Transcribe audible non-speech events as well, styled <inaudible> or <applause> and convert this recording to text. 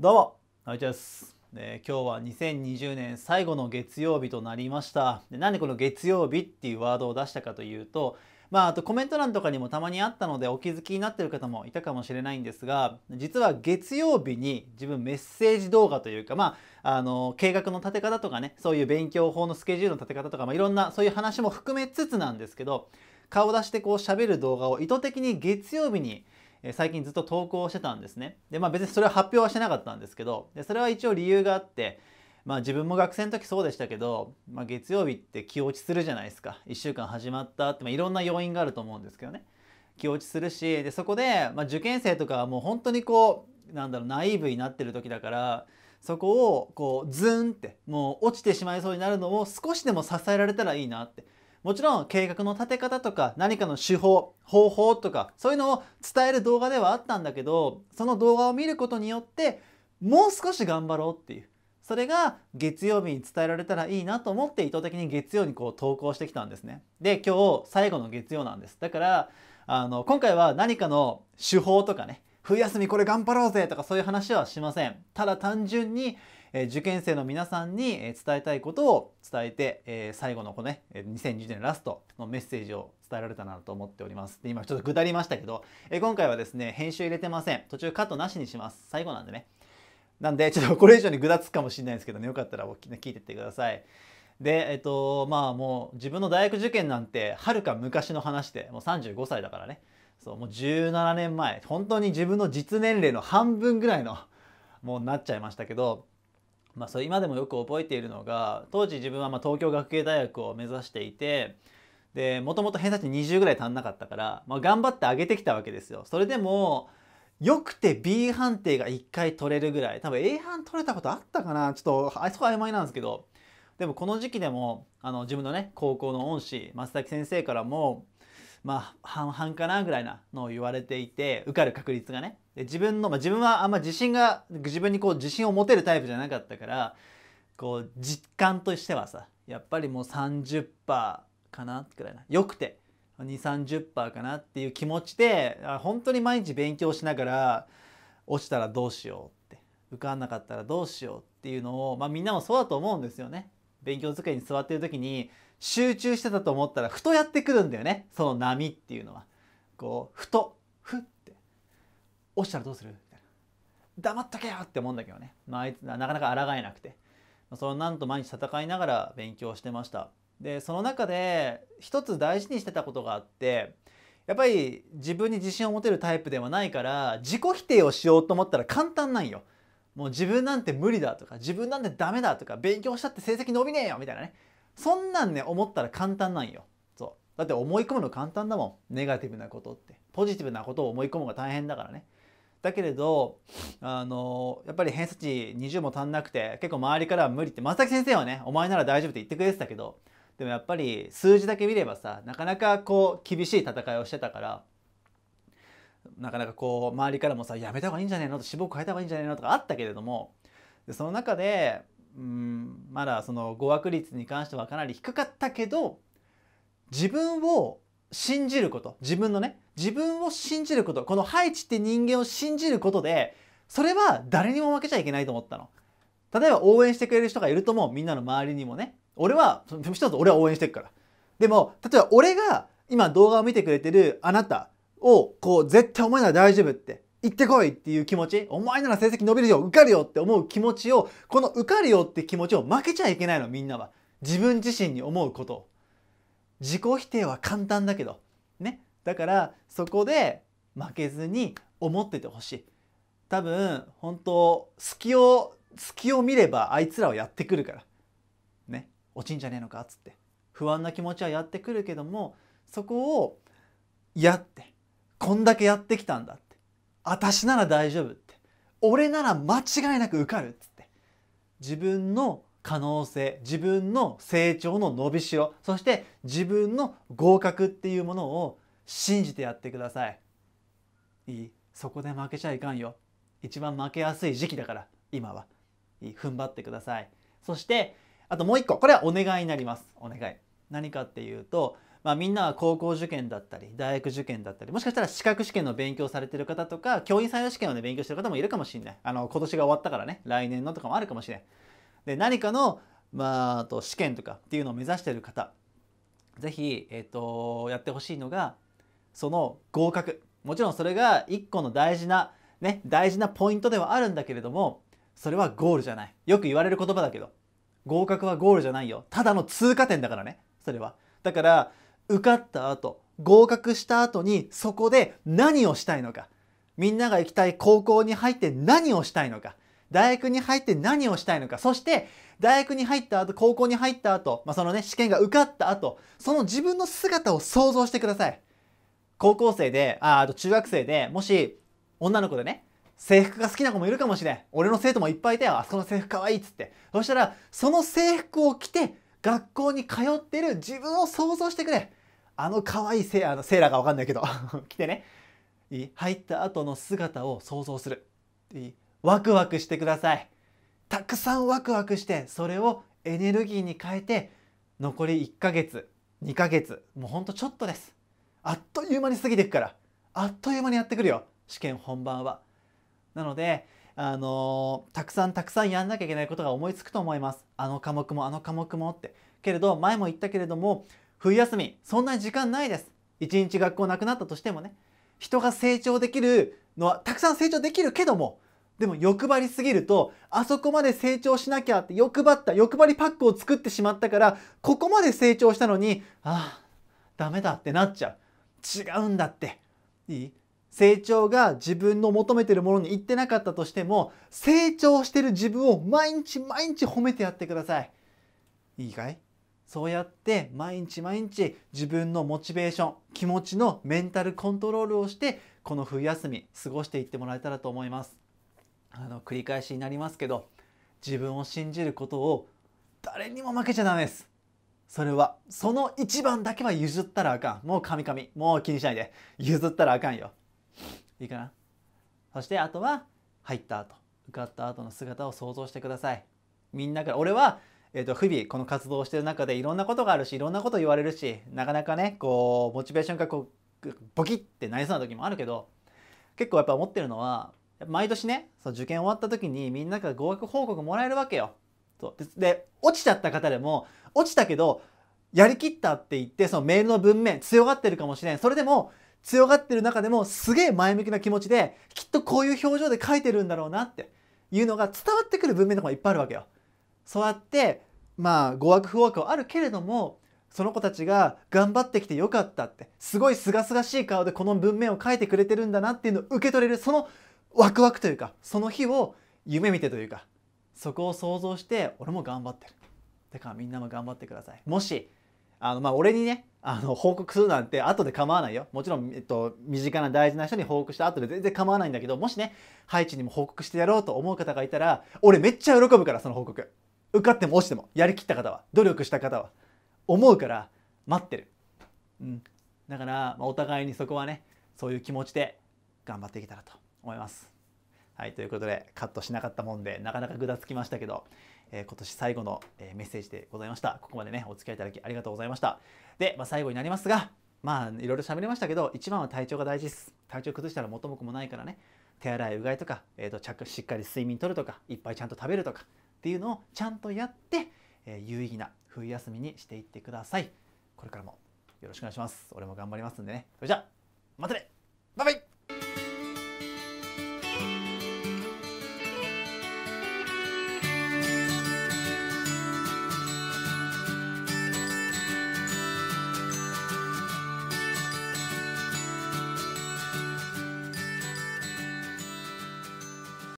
どうも、ナイチです。で今日は2020年最後の月曜日となりましたで。なんでこの月曜日っていうワードを出したかというと、まあ、あとコメント欄とかにもたまにあったのでお気づきになってる方もいたかもしれないんですが、実は月曜日に自分メッセージ動画というか、まあ、あの、計画の立て方とかね、そういう勉強法のスケジュールの立て方とか、まあ、いろんなそういう話も含めつつなんですけど、顔出してこう喋る動画を意図的に月曜日にえ最近ずっと投稿してたんですね。で、まあ別にそれは発表はしてなかったんですけど、でそれは一応理由があって、まあ自分も学生の時そうでしたけど、まあ、月曜日って気落ちするじゃないですか。1週間始まったって、まあ、いろんな要因があると思うんですけどね。気落ちするし、でそこで、まあ、受験生とかはもう本当にこう、なんだろう、ナイーブになってる時だから、そこをこうズンってもう落ちてしまいそうになるのを少しでも支えられたらいいなってもちろん計画の立て方とか何かの手法方法とかそういうのを伝える動画ではあったんだけどその動画を見ることによってもう少し頑張ろうっていうそれが月曜日に伝えられたらいいなと思って意図的に月曜にこう投稿してきたんですね。で今日最後の月曜なんです。だからあの今回は何かの手法とかね冬休みこれ頑張ろうぜとかそういう話はしません。ただ単純にえ受験生の皆さんに伝えたいことを伝えて、え最後のこのね2020年ラストのメッセージを伝えられたなと思っております。で今ちょっとぐだりましたけど、え今回はですね編集入れてません途中カットなしにします最後なんでねなんでちょっとこれ以上にぐだつくかもしれないですけどねよかったら聞いてってください。でえっとまあもう自分の大学受験なんてはるか昔の話でもう35歳だからねそうもう17年前本当に自分の実年齢の半分ぐらいのもうなっちゃいましたけどまあ、そう今でもよく覚えているのが当時自分はま東京学芸大学を目指していてでもともと偏差値20ぐらい足んなかったから、まあ、頑張って上げてきたわけですよ。それでもよくて B 判定が1回取れるぐらい多分 A 判取れたことあったかなちょっとあそこ曖昧なんですけどでもこの時期でもあの自分のね高校の恩師松崎先生からもまあ、半々かなぐらいなのを言われていて、受かる確率がね。で自分の、まあ、自分はあんま自信が、自分にこう自信を持てるタイプじゃなかったから、こう、実感としてはさ、やっぱりもう30%かなぐらいな。良くて、2、30%かなっていう気持ちで、本当に毎日勉強しながら、落ちたらどうしようって、受かんなかったらどうしようっていうのを、まあみんなもそうだと思うんですよね。勉強机に座ってる時に集中してたと思ったらふとやってくるんだよねその波っていうのはこうふとふって落ちたらどうするみたいな黙っとけよって思うんだけどね、まあ、あいつなかなか抗えなくてそのなんと毎日戦いながら勉強してましたでその中で一つ大事にしてたことがあってやっぱり自分に自信を持てるタイプではないから自己否定をしようと思ったら簡単なんよもう自分なんて無理だとか自分なんてダメだとか勉強したって成績伸びねえよみたいなねそんなんね思ったら簡単なんよそうだって思い込むの簡単だもんネガティブなことってポジティブなことを思い込むが大変だからねだけれどあのやっぱり偏差値20も足んなくて結構周りからは無理って松崎先生はねお前なら大丈夫って言ってくれてたけどでもやっぱり数字だけ見ればさなかなかこう厳しい戦いをしてたからなかなかこう周りからもさやめた方がいいんじゃねえのと志望変えた方がいいんじゃねえのとかあったけれどもでその中でうんまだその語学率に関してはかなり低かったけど自分を信じること自分のね自分を信じることこのハイチって人間を信じることでそれは誰にも負けちゃいけないと思ったの例えば応援してくれる人がいるともうみんなの周りにもね俺は一つ俺は応援してるからでも例えば俺が今動画を見てくれてるあなたをこう絶対お前なら大丈夫って行ってこいっていう気持ち、お前なら成績伸びるよ、受かるよって思う気持ちを、この受かるよって気持ちを負けちゃいけないの、みんなは。自分自身に思うこと自己否定は簡単だけど、ね。だから、そこで負けずに思っててほしい。多分、本当隙を、隙を見ればあいつらはやってくるから。ね。落ちんじゃねえのかっつって。不安な気持ちはやってくるけども、そこを、やって。こんだけやってきたんだ。私なら大丈夫って俺なら間違いなく受かるっつって自分の可能性自分の成長の伸びしろそして自分の合格っていうものを信じてやってくださいいいそこで負けちゃいかんよ一番負けやすい時期だから今はいい踏ん張ってくださいそしてあともう一個これはお願いになりますお願い何かっていうとまあ、みんなは高校受験だったり大学受験だったりもしかしたら資格試験の勉強されてる方とか教員採用試験をね勉強してる方もいるかもしれないあの今年が終わったからね来年のとかもあるかもしれないで何かの、まあ、あと試験とかっていうのを目指してる方是非、えーとやってほしいのがその合格もちろんそれが一個の大事なね大事なポイントではあるんだけれどもそれはゴールじゃないよく言われる言葉だけど合格はゴールじゃないよただの通過点だからねそれはだから受かった後合格した後にそこで何をしたいのかみんなが行きたい高校に入って何をしたいのか大学に入って何をしたいのかそして大学に入った後高校に入った後、まあ、そのね試験が受かった後その自分の姿を想像してください高校生でああと中学生でもし女の子でね制服が好きな子もいるかもしれん俺の生徒もいっぱいいたよあそこの制服かわいいっつってそしたらその制服を着て学校に通ってる自分を想像してくれあの可愛いセあのセーラーがわかんないけど <laughs> 来てねいい入った後の姿を想像するいいワクワクしてくださいたくさんワクワクしてそれをエネルギーに変えて残り1ヶ月2ヶ月もうほんとちょっとですあっという間に過ぎていくからあっという間にやってくるよ試験本番はなのであのー、たくさんたくさんやんなきゃいけないことが思いつくと思いますあの科目もあの科目もってけれど前も言ったけれども冬休みそんなに時間ないです一日学校なくなったとしてもね人が成長できるのはたくさん成長できるけどもでも欲張りすぎるとあそこまで成長しなきゃって欲張った欲張りパックを作ってしまったからここまで成長したのにああダメだってなっちゃう違うんだっていい成長が自分の求めてるものに行ってなかったとしても成長してる自分を毎日毎日褒めてやってくださいいいかいそうやって毎日毎日自分のモチベーション気持ちのメンタルコントロールをしてこの冬休み過ごしていってもらえたらと思いますあの繰り返しになりますけど自分を信じることを誰にも負けちゃダメですそれはその一番だけは譲ったらあかんもうカミカミもう気にしないで譲ったらあかんよいいかなそしてあとは入った後受かった後の姿を想像してくださいみんなから俺はえっ、ー、と、日々この活動をしてる中でいろんなことがあるし、いろんなこと言われるし、なかなかね、こう、モチベーションがこう、ボキってなりそうな時もあるけど、結構やっぱ思ってるのは、毎年ね、その受験終わった時にみんなから合格報告もらえるわけよ。そうで落ちちゃった方でも、落ちたけど、やりきったって言って、そのメールの文面、強がってるかもしれん。それでも、強がってる中でも、すげえ前向きな気持ちで、きっとこういう表情で書いてるんだろうなっていうのが伝わってくる文面とかもいっぱいあるわけよ。そうやってまあ語学不和感あるけれどもその子たちが頑張ってきてよかったってすごい清々しい顔でこの文面を書いてくれてるんだなっていうのを受け取れるそのワクワクというかその日を夢見てというかそこを想像して俺も頑張ってるだからみんなも頑張ってくださいもしあのまあ俺にねあの報告するなんて後で構わないよもちろん、えっと、身近な大事な人に報告した後で全然構わないんだけどもしねハイチにも報告してやろうと思う方がいたら俺めっちゃ喜ぶからその報告受かっても落ちてもやりきった方は努力した方は思うから待ってる、うん、だから、まあ、お互いにそこはねそういう気持ちで頑張っていけたらと思います。はいということでカットしなかったもんでなかなかぐだつきましたけど、えー、今年最後の、えー、メッセージでございましたここまでねお付き合いいただきありがとうございましたで、まあ、最後になりますがまあいろいろ喋りましたけど一番は体調が大事です体調崩したら元も子もないからね手洗いうがいとか、えーと、しっかり睡眠とるとかいっぱいちゃんと食べるとかっていうのをちゃんとやって、えー、有意義な冬休みにしていってくださいこれからもよろしくお願いします俺も頑張りますんでねそれじゃあまたねバイバイ